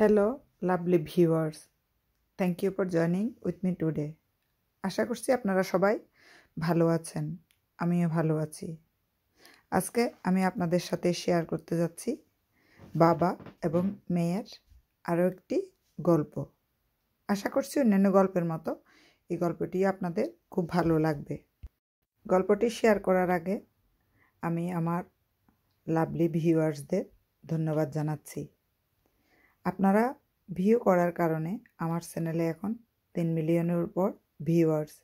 hello lovely viewers thank you for joining with me today আশা করছি আপনারা সবাই ভালো আছেন আমিও ভালো আছি আজকে আমি আপনাদের সাথে শেয়ার করতে যাচ্ছি বাবা এবং মেয়ের আরও একটি গল্প আশা করছি অন্যান্য গল্পের মতো এই গল্পটি আপনাদের খুব ভালো লাগবে গল্পটি শেয়ার করার আগে আমি আমার লাভলি ভিউয়ার্সদের ধন্যবাদ জানাচ্ছি আপনারা ভিউ করার কারণে আমার চ্যানেলে এখন তিন মিলিয়নের উপর ভিউয়ার্স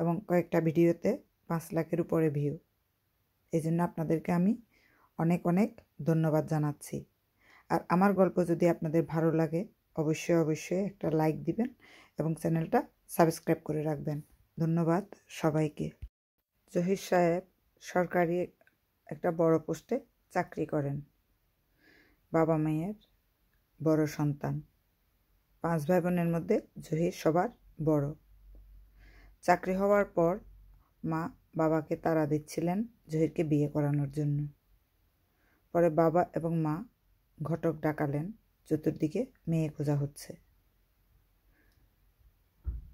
এবং কয়েকটা ভিডিওতে পাঁচ লাখের উপরে ভিউ এই জন্য আপনাদেরকে আমি অনেক অনেক ধন্যবাদ জানাচ্ছি আর আমার গল্প যদি আপনাদের ভালো লাগে অবশ্যই অবশ্যই একটা লাইক দিবেন এবং চ্যানেলটা সাবস্ক্রাইব করে রাখবেন ধন্যবাদ সবাইকে জহির সাহেব সরকারি একটা বড় পোস্টে চাকরি করেন বাবা মায়ের বড় সন্তান পাঁচ ভাই বোনের মধ্যে জহির সবার বড় চাকরি হওয়ার পর মা বাবাকে তারা দিচ্ছিলেন জহিরকে বিয়ে করানোর জন্য পরে বাবা এবং মা ঘটক ডাকালেন চতুর্দিকে মেয়ে খোঁজা হচ্ছে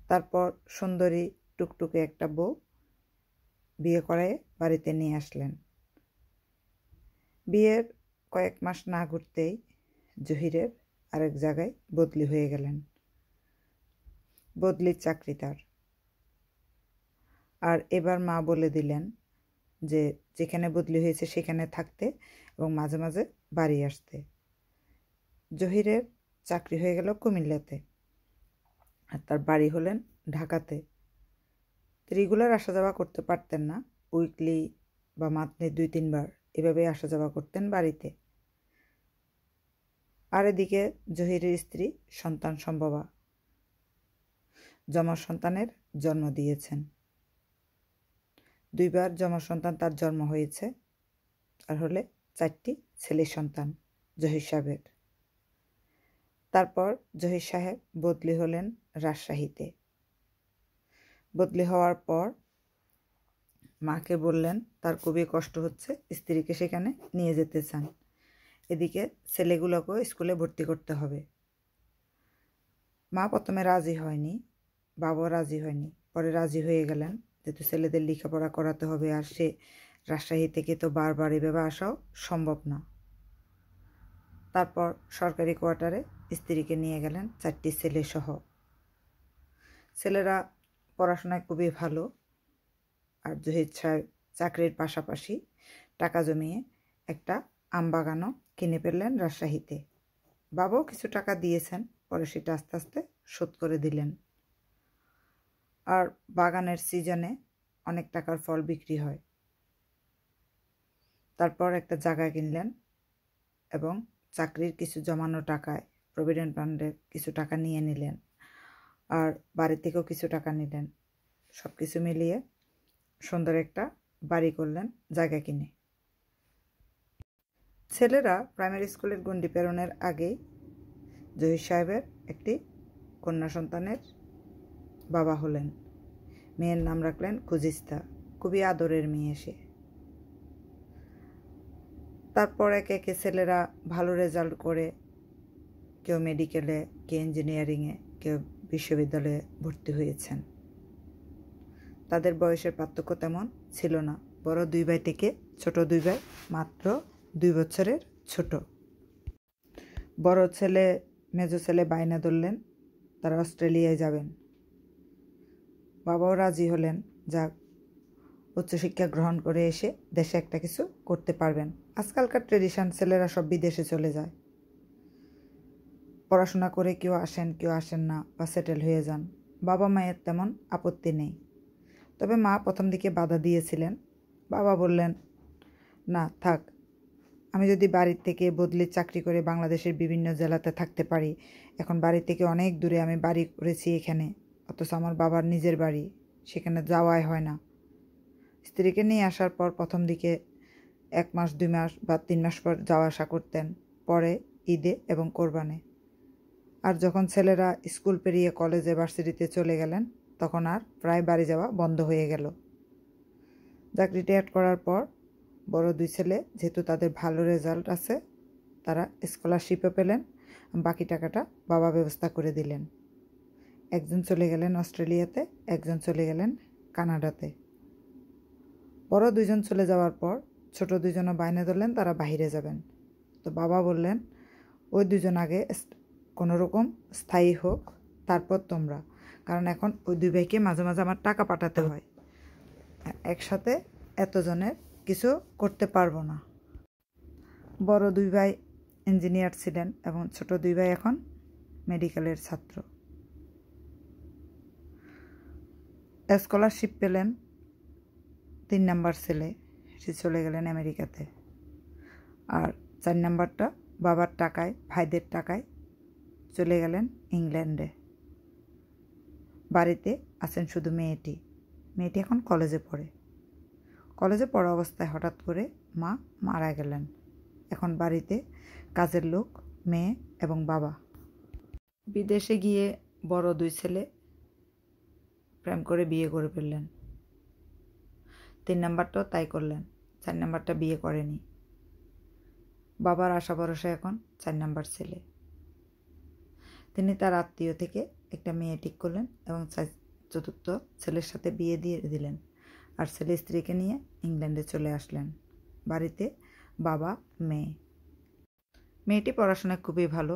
তারপর সুন্দরী টুকটুকে একটা বউ বিয়ে করায় বাড়িতে নিয়ে আসলেন বিয়ের কয়েক মাস না ঘুরতেই জহিরের আরেক জায়গায় বদলি হয়ে গেলেন বদলির চাকরি তার আর এবার মা বলে দিলেন যে যেখানে বদলি হয়েছে সেখানে থাকতে এবং মাঝে মাঝে বাড়ি আসতে জহিরের চাকরি হয়ে গেল কুমিল্লাতে আর তার বাড়ি হলেন ঢাকাতে রেগুলার আসা যাওয়া করতে পারতেন না উইকলি বা মাত্রে দুই তিনবার এভাবে আসা যাওয়া করতেন বাড়িতে আর এদিকে জহিরের স্ত্রী সন্তান সম্ভবা জমা সন্তানের জন্ম দিয়েছেন দুইবার জমা সন্তান তার জন্ম হয়েছে আর হলে চারটি ছেলে সন্তান জহির সাহেবের তারপর জহির সাহেব বদলি হলেন রাজশাহীতে বদলি হওয়ার পর মাকে বললেন তার খুবই কষ্ট হচ্ছে স্ত্রীকে সেখানে নিয়ে যেতে চান এদিকে ছেলেগুলোকেও স্কুলে ভর্তি করতে হবে মা প্রথমে রাজি হয়নি বাবা রাজি হয়নি পরে রাজি হয়ে গেলেন যেহেতু ছেলেদের লেখাপড়া করাতে হবে আর সে রাজশাহী থেকে তো বারবার এভাবে আসাও সম্ভব না তারপর সরকারি কোয়ার্টারে স্ত্রীকে নিয়ে গেলেন চারটি ছেলে সহ ছেলেরা পড়াশোনায় খুবই ভালো আর জহিদ সাহেব চাকরির পাশাপাশি টাকা জমিয়ে একটা আম বাগানও কিনে ফেললেন রাজশাহীতে বাবাও কিছু টাকা দিয়েছেন পরে সেটা আস্তে আস্তে শোধ করে দিলেন আর বাগানের সিজনে অনেক টাকার ফল বিক্রি হয় তারপর একটা জায়গা কিনলেন এবং চাকরির কিছু জমানো টাকায় প্রভিডেন্ট ফান্ডের কিছু টাকা নিয়ে নিলেন আর বাড়ি থেকেও কিছু টাকা নিলেন সব কিছু মিলিয়ে সুন্দর একটা বাড়ি করলেন জায়গা কিনে ছেলেরা প্রাইমারি স্কুলের গণ্ডি প্রেরণের আগেই জহির সাহেবের একটি কন্যা সন্তানের বাবা হলেন মেয়ের নাম রাখলেন খুজিস্তা খুবই আদরের মেয়ে সে তারপর একে একে ছেলেরা ভালো রেজাল্ট করে কেউ মেডিকেলে কেউ ইঞ্জিনিয়ারিংয়ে কেউ বিশ্ববিদ্যালয়ে ভর্তি হয়েছেন তাদের বয়সের পার্থক্য তেমন ছিল না বড় দুই ভাই থেকে ছোট দুই ভাই মাত্র দুই বছরের ছোট বড় ছেলে মেজ ছেলে বায়না ধরলেন তারা অস্ট্রেলিয়ায় যাবেন বাবাও রাজি হলেন যা উচ্চশিক্ষা গ্রহণ করে এসে দেশে একটা কিছু করতে পারবেন আজকালকার ট্রেডিশন ছেলেরা সব বিদেশে চলে যায় পড়াশোনা করে কেউ আসেন কেউ আসেন না বা সেটেল হয়ে যান বাবা মায়ের তেমন আপত্তি নেই তবে মা প্রথম দিকে বাধা দিয়েছিলেন বাবা বললেন না থাক আমি যদি বাড়ির থেকে বদলে চাকরি করে বাংলাদেশের বিভিন্ন জেলাতে থাকতে পারি এখন বাড়ি থেকে অনেক দূরে আমি বাড়ি করেছি এখানে অথচ আমার বাবার নিজের বাড়ি সেখানে যাওয়াই হয় না স্ত্রীকে নিয়ে আসার পর প্রথম দিকে এক মাস দুই মাস বা তিন মাস পর যাওয়া আসা করতেন পরে ঈদে এবং কোরবানে আর যখন ছেলেরা স্কুল পেরিয়ে কলেজে ভার্সিটিতে চলে গেলেন তখন আর প্রায় বাড়ি যাওয়া বন্ধ হয়ে গেল চাকরি অ্যাড করার পর বড় দুই ছেলে যেহেতু তাদের ভালো রেজাল্ট আছে তারা স্কলারশিপও পেলেন বাকি টাকাটা বাবা ব্যবস্থা করে দিলেন একজন চলে গেলেন অস্ট্রেলিয়াতে একজন চলে গেলেন কানাডাতে বড় দুইজন চলে যাওয়ার পর ছোট দুজনও বাইনে ধরলেন তারা বাহিরে যাবেন তো বাবা বললেন ওই দুজন আগে কোনো রকম স্থায়ী হোক তারপর তোমরা কারণ এখন ওই দুই ভাইকে মাঝে মাঝে আমার টাকা পাঠাতে হয় একসাথে এতজনের কিছু করতে পারবো না বড় দুই ভাই ইঞ্জিনিয়ার ছিলেন এবং ছোট দুই ভাই এখন মেডিকেলের ছাত্র স্কলারশিপ পেলেন তিন নাম্বার ছেলে সে চলে গেলেন আমেরিকাতে আর চার নাম্বারটা বাবার টাকায় ভাইদের টাকায় চলে গেলেন ইংল্যান্ডে বাড়িতে আছেন শুধু মেয়েটি মেয়েটি এখন কলেজে পড়ে কলেজে পড়া অবস্থায় হঠাৎ করে মা মারা গেলেন এখন বাড়িতে কাজের লোক মেয়ে এবং বাবা বিদেশে গিয়ে বড় দুই ছেলে প্রেম করে বিয়ে করে ফেললেন তিন নাম্বারটাও তাই করলেন চার নাম্বারটা বিয়ে করেনি বাবার আশা ভরসা এখন চার নাম্বার ছেলে তিনি তার আত্মীয় থেকে একটা মেয়ে ঠিক করলেন এবং চতুর্থ ছেলের সাথে বিয়ে দিয়ে দিলেন আর ছেলে স্ত্রীকে নিয়ে ইংল্যান্ডে চলে আসলেন বাড়িতে বাবা মেয়ে মেয়েটি পড়াশোনায় খুবই ভালো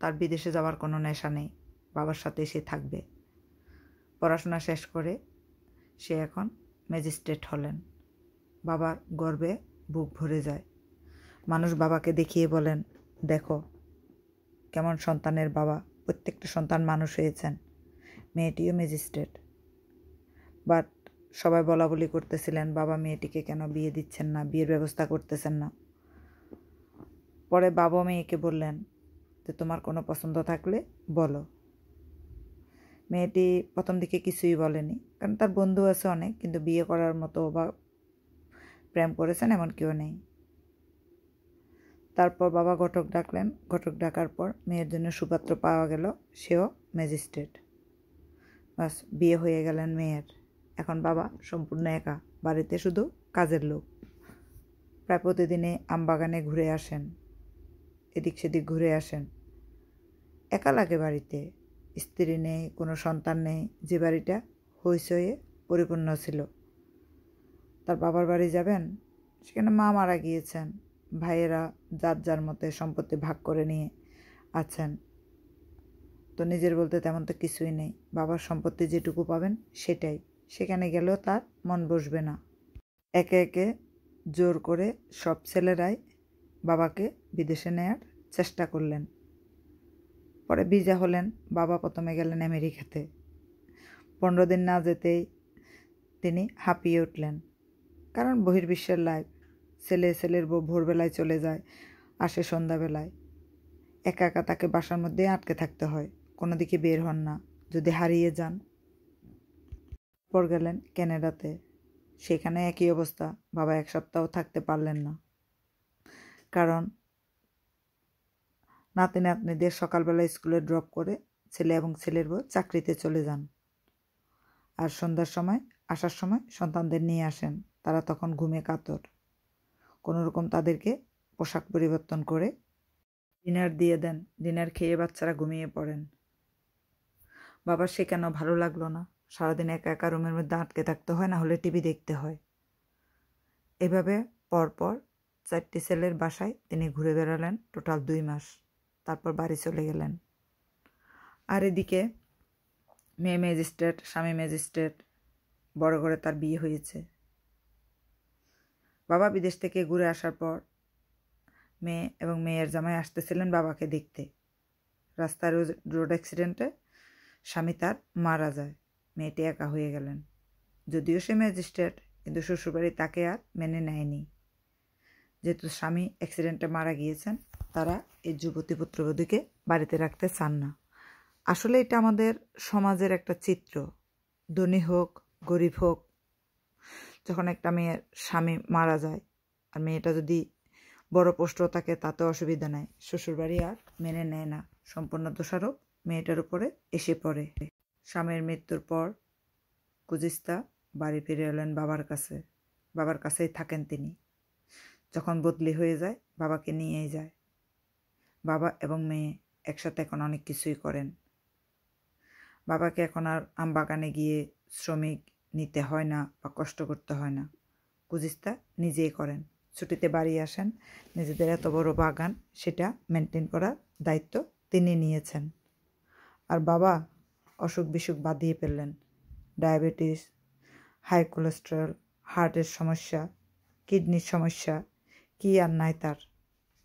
তার বিদেশে যাওয়ার কোনো নেশা নেই বাবার সাথে সে থাকবে পড়াশোনা শেষ করে সে এখন ম্যাজিস্ট্রেট হলেন বাবার গর্বে বুক ভরে যায় মানুষ বাবাকে দেখিয়ে বলেন দেখো কেমন সন্তানের বাবা প্রত্যেকটা সন্তান মানুষ হয়েছেন মেয়েটিও ম্যাজিস্ট্রেট বাট সবাই বলা বলি করতেছিলেন বাবা মেয়েটিকে কেন বিয়ে দিচ্ছেন না বিয়ের ব্যবস্থা করতেছেন না পরে বাবা মেয়েকে বললেন যে তোমার কোনো পছন্দ থাকলে বলো মেয়েটি প্রথম দিকে কিছুই বলেনি কারণ তার বন্ধু আছে অনেক কিন্তু বিয়ে করার মতো বা প্রেম করেছেন এমন কেউ নেই তারপর বাবা ঘটক ডাকলেন ঘটক ডাকার পর মেয়ের জন্য সুপাত্র পাওয়া গেল সেও ম্যাজিস্ট্রেট বাস বিয়ে হয়ে গেলেন মেয়ের এখন বাবা সম্পূর্ণ একা বাড়িতে শুধু কাজের লোক প্রায় প্রতিদিনে আমবাগানে ঘুরে আসেন এদিক সেদিক ঘুরে আসেন একা লাগে বাড়িতে স্ত্রী নেই কোনো সন্তান নেই যে বাড়িটা হইচয়ে পরিপূর্ণ ছিল তার বাবার বাড়ি যাবেন সেখানে মা মারা গিয়েছেন ভাইয়েরা যার যার মতে সম্পত্তি ভাগ করে নিয়ে আছেন তো নিজের বলতে তেমন তো কিছুই নেই বাবার সম্পত্তি যেটুকু পাবেন সেটাই সেখানে গেলেও তার মন বসবে না একে একে জোর করে সব ছেলেরাই বাবাকে বিদেশে নেয়ার চেষ্টা করলেন পরে ভিজা হলেন বাবা প্রথমে গেলেন আমেরিকাতে পনেরো দিন না যেতেই তিনি হাঁপিয়ে উঠলেন কারণ বহির্বিশ্বের লাইফ ছেলে ছেলের বউ ভোরবেলায় চলে যায় আসে সন্ধ্যাবেলায় একা একা তাকে বাসার মধ্যে আটকে থাকতে হয় কোনো দিকে বের হন না যদি হারিয়ে যান পর গেলেন ক্যানাডাতে সেখানে একই অবস্থা বাবা এক সপ্তাহ থাকতে পারলেন না কারণ নাতি নাতনিদের সকালবেলা স্কুলে ড্রপ করে ছেলে এবং ছেলের বউ চাকরিতে চলে যান আর সন্ধ্যার সময় আসার সময় সন্তানদের নিয়ে আসেন তারা তখন ঘুমে কাতর কোনো রকম তাদেরকে পোশাক পরিবর্তন করে ডিনার দিয়ে দেন ডিনার খেয়ে বাচ্চারা ঘুমিয়ে পড়েন বাবা সে কেন ভালো লাগলো না সারাদিন একা একা রুমের মধ্যে আটকে থাকতে হয় না হলে টিভি দেখতে হয় এভাবে পরপর চারটি ছেলের বাসায় তিনি ঘুরে বেড়ালেন টোটাল দুই মাস তারপর বাড়ি চলে গেলেন আর এদিকে মেয়ে ম্যাজিস্ট্রেট স্বামী ম্যাজিস্ট্রেট বড় করে তার বিয়ে হয়েছে বাবা বিদেশ থেকে ঘুরে আসার পর মেয়ে এবং মেয়ের জামাই আসতেছিলেন বাবাকে দেখতে রাস্তার রোড অ্যাক্সিডেন্টে স্বামী তার মারা যায় মেয়েটি একা হয়ে গেলেন যদিও সে ম্যাজিস্ট্রেট কিন্তু শ্বশুরবাড়ি তাকে আর মেনে নেয়নি যেহেতু স্বামী অ্যাক্সিডেন্টে মারা গিয়েছেন তারা এই যুবতী পুত্রবধূকে বাড়িতে রাখতে চান না আসলে এটা আমাদের সমাজের একটা চিত্র ধনী হোক গরিব হোক যখন একটা মেয়ের স্বামী মারা যায় আর মেয়েটা যদি বড় পোষ্ট থাকে তাতে অসুবিধা নেয় শ্বশুরবাড়ি আর মেনে নেয় না সম্পূর্ণ দোষারোপ মেয়েটার উপরে এসে পড়ে স্বামীর মৃত্যুর পর কুজিস্তা বাড়ি ফিরে এলেন বাবার কাছে বাবার কাছেই থাকেন তিনি যখন বদলি হয়ে যায় বাবাকে নিয়েই যায় বাবা এবং মেয়ে একসাথে এখন অনেক কিছুই করেন বাবাকে এখন আর আমবাগানে গিয়ে শ্রমিক নিতে হয় না বা কষ্ট করতে হয় না কুজিস্তা নিজেই করেন ছুটিতে বাড়ি আসেন নিজেদের এত বড় বাগান সেটা মেনটেন করার দায়িত্ব তিনি নিয়েছেন আর বাবা অসুখ বিসুখ বাঁধিয়ে ফেললেন ডায়াবেটিস হাই কোলেস্ট্রল হার্টের সমস্যা কিডনির সমস্যা কি আর নাই তার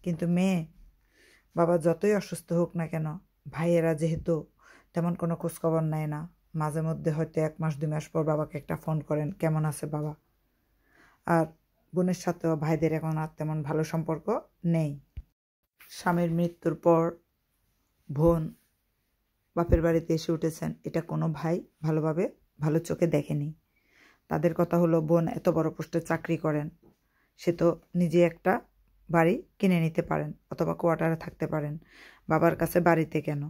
কিন্তু মেয়ে বাবা যতই অসুস্থ হোক না কেন ভাইয়েরা যেহেতু তেমন কোনো খোঁজখবর নেয় না মাঝে মধ্যে হয়তো এক মাস দুই মাস পর বাবাকে একটা ফোন করেন কেমন আছে বাবা আর বোনের সাথেও ভাইদের এখন আর তেমন ভালো সম্পর্ক নেই স্বামীর মৃত্যুর পর বোন বাপের বাড়িতে এসে উঠেছেন এটা কোনো ভাই ভালোভাবে ভালো চোখে দেখেনি তাদের কথা হলো বোন এত বড় পোস্টে চাকরি করেন সে তো নিজে একটা বাড়ি কিনে নিতে পারেন অথবা কোয়ার্টারে থাকতে পারেন বাবার কাছে বাড়িতে কেন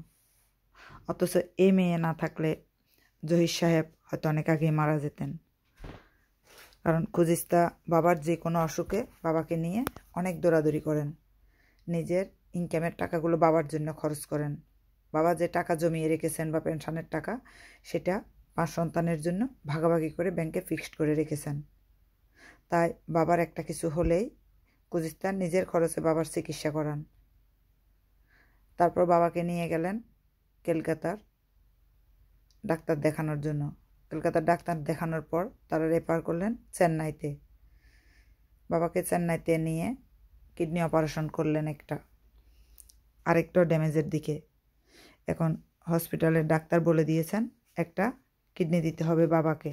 অথচ এ মেয়ে না থাকলে জহির সাহেব হয়তো অনেক আগেই মারা যেতেন কারণ খুজিস্তা বাবার যে কোনো অসুখে বাবাকে নিয়ে অনেক দৌড়াদৌড়ি করেন নিজের ইনকামের টাকাগুলো বাবার জন্য খরচ করেন বাবা যে টাকা জমিয়ে রেখেছেন বা পেনশনের টাকা সেটা পাঁচ সন্তানের জন্য ভাগাভাগি করে ব্যাংকে ফিক্সড করে রেখেছেন তাই বাবার একটা কিছু হলেই কুজিস্তান নিজের খরচে বাবার চিকিৎসা করান তারপর বাবাকে নিয়ে গেলেন কলকাতার ডাক্তার দেখানোর জন্য কলকাতার ডাক্তার দেখানোর পর তারা রেফার করলেন চেন্নাইতে বাবাকে চেন্নাইতে নিয়ে কিডনি অপারেশন করলেন একটা আরেকটা ড্যামেজের দিকে এখন হসপিটালের ডাক্তার বলে দিয়েছেন একটা কিডনি দিতে হবে বাবাকে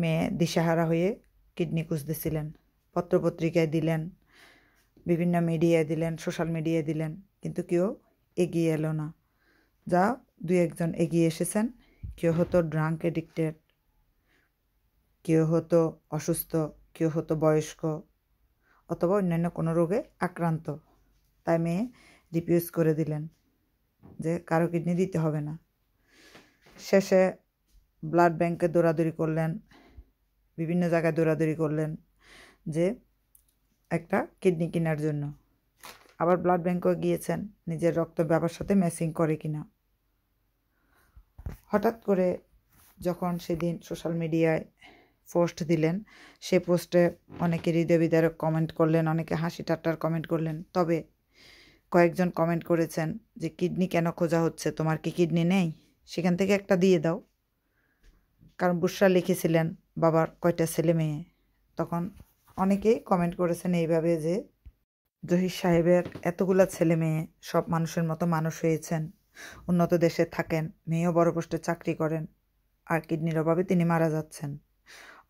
মেয়ে দিশাহারা হয়ে কিডনি খুঁজতেছিলেন পত্রপত্রিকায় দিলেন বিভিন্ন মিডিয়ায় দিলেন সোশ্যাল মিডিয়ায় দিলেন কিন্তু কেউ এগিয়ে এলো না যা দু একজন এগিয়ে এসেছেন কেউ হতো ড্রাঙ্ক এডিক্টেড কেউ হতো অসুস্থ কেউ হতো বয়স্ক অথবা অন্যান্য কোনো রোগে আক্রান্ত তাই মেয়ে রিপিউজ করে দিলেন যে কারো কিডনি দিতে হবে না শেষে ব্লাড ব্যাংকে দৌড়াদৌড়ি করলেন বিভিন্ন জায়গায় দৌড়াদৌড়ি করলেন যে একটা কিডনি কেনার জন্য আবার ব্লাড ব্যাংকও গিয়েছেন নিজের রক্ত ব্যাপার সাথে ম্যাচিং করে কিনা হঠাৎ করে যখন সেদিন সোশ্যাল মিডিয়ায় পোস্ট দিলেন সে পোস্টে অনেকে হৃদয় বিদারক কমেন্ট করলেন অনেকে হাসি ঠাট্টার কমেন্ট করলেন তবে কয়েকজন কমেন্ট করেছেন যে কিডনি কেন খোঁজা হচ্ছে তোমার কি কিডনি নেই সেখান থেকে একটা দিয়ে দাও কারণ বুসরা লিখেছিলেন বাবার কয়টা ছেলে মেয়ে তখন অনেকেই কমেন্ট করেছেন এইভাবে যে জহির সাহেবের এতগুলা ছেলে মেয়ে সব মানুষের মতো মানুষ হয়েছেন উন্নত দেশে থাকেন মেয়েও বড় পোস্টে চাকরি করেন আর কিডনির অভাবে তিনি মারা যাচ্ছেন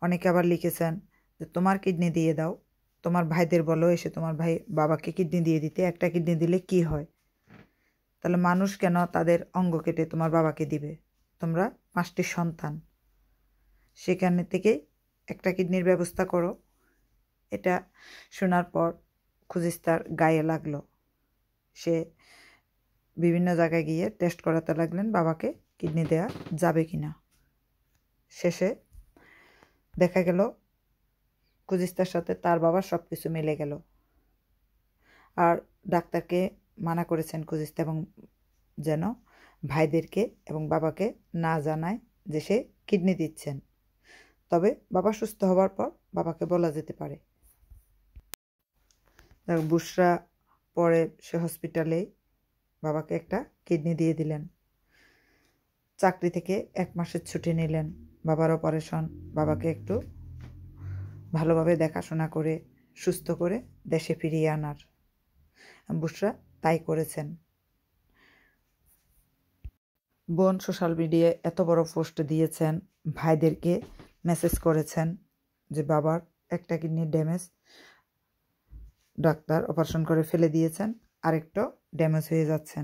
অনেকে আবার লিখেছেন যে তোমার কিডনি দিয়ে দাও তোমার ভাইদের বলো এসে তোমার ভাই বাবাকে কিডনি দিয়ে দিতে একটা কিডনি দিলে কি হয় তাহলে মানুষ কেন তাদের অঙ্গ কেটে তোমার বাবাকে দিবে তোমরা পাঁচটি সন্তান সেখানে থেকে একটা কিডনির ব্যবস্থা করো এটা শোনার পর খুজিস্তার গায়ে লাগলো সে বিভিন্ন জায়গায় গিয়ে টেস্ট করাতে লাগলেন বাবাকে কিডনি দেয়া যাবে কি না শেষে দেখা গেল কুজিস্তার সাথে তার বাবার সব কিছু মিলে গেল আর ডাক্তারকে মানা করেছেন কুজিস্তা এবং যেন ভাইদেরকে এবং বাবাকে না জানায় যে সে কিডনি দিচ্ছেন তবে বাবা সুস্থ হওয়ার পর বাবাকে বলা যেতে পারে বুসরা পরে সে হসপিটালে বাবাকে একটা কিডনি দিয়ে দিলেন চাকরি থেকে এক মাসের ছুটি নিলেন বাবার অপারেশন বাবাকে একটু ভালোভাবে দেখাশোনা করে সুস্থ করে দেশে ফিরিয়ে আনার বুশরা তাই করেছেন বোন সোশ্যাল মিডিয়ায় এত বড় পোস্ট দিয়েছেন ভাইদেরকে মেসেজ করেছেন যে বাবার একটা কিডনির ড্যামেজ ডাক্তার অপারেশন করে ফেলে দিয়েছেন আরেকটা ড্যামেজ হয়ে যাচ্ছেন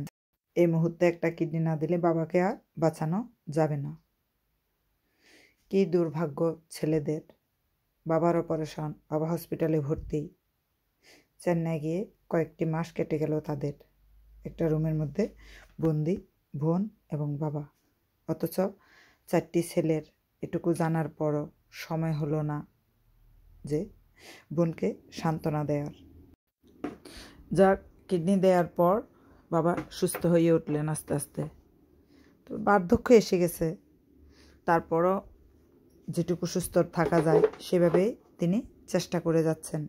এই মুহূর্তে একটা কিডনি না দিলে বাবাকে আর বাঁচানো যাবে না কি দুর্ভাগ্য ছেলেদের বাবার অপারেশন বাবা হসপিটালে ভর্তি চেন্নাই গিয়ে কয়েকটি মাস কেটে গেল তাদের একটা রুমের মধ্যে বন্দি বোন এবং বাবা অথচ চারটি ছেলের এটুকু জানার পরও সময় হলো না যে বোনকে সান্ত্বনা দেওয়ার যা কিডনি দেওয়ার পর বাবা সুস্থ হয়ে উঠলেন আস্তে আস্তে তো বার্ধক্য এসে গেছে তারপরও যেটুকু সুস্থ থাকা যায় সেভাবে তিনি চেষ্টা করে যাচ্ছেন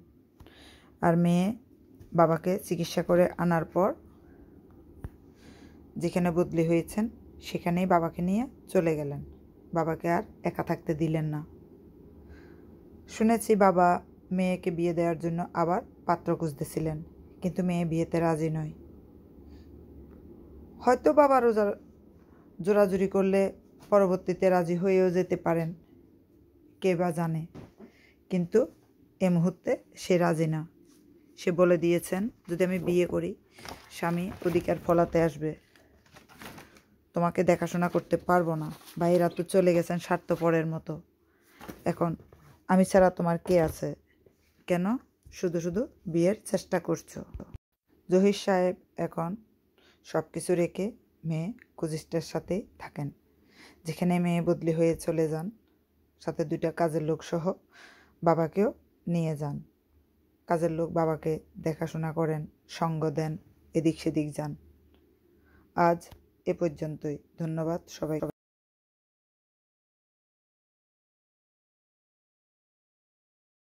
আর মেয়ে বাবাকে চিকিৎসা করে আনার পর যেখানে বদলি হয়েছেন সেখানেই বাবাকে নিয়ে চলে গেলেন বাবাকে আর একা থাকতে দিলেন না শুনেছি বাবা মেয়েকে বিয়ে দেওয়ার জন্য আবার পাত্র খুঁজতেছিলেন কিন্তু মেয়ে বিয়েতে রাজি নয় হয়তো বাবা রোজা জোরাজুরি করলে পরবর্তীতে রাজি হয়েও যেতে পারেন কে বা জানে কিন্তু এ মুহূর্তে সে রাজি না সে বলে দিয়েছেন যদি আমি বিয়ে করি স্বামী আর ফলাতে আসবে তোমাকে দেখাশোনা করতে পারবো না ভাইয়েরা তো চলে গেছেন স্বার্থপরের মতো এখন আমি ছাড়া তোমার কে আছে কেন শুধু শুধু বিয়ের চেষ্টা করছো জহির সাহেব এখন সব কিছু রেখে মেয়ে কুজিষ্টের সাথেই থাকেন যেখানে মেয়ে বদলি হয়ে চলে যান সাথে দুইটা কাজের লোকসহ বাবাকেও নিয়ে যান কাজের লোক বাবাকে দেখাশোনা করেন সঙ্গ দেন এদিক সেদিক যান আজ এ পর্যন্তই ধন্যবাদ সবাই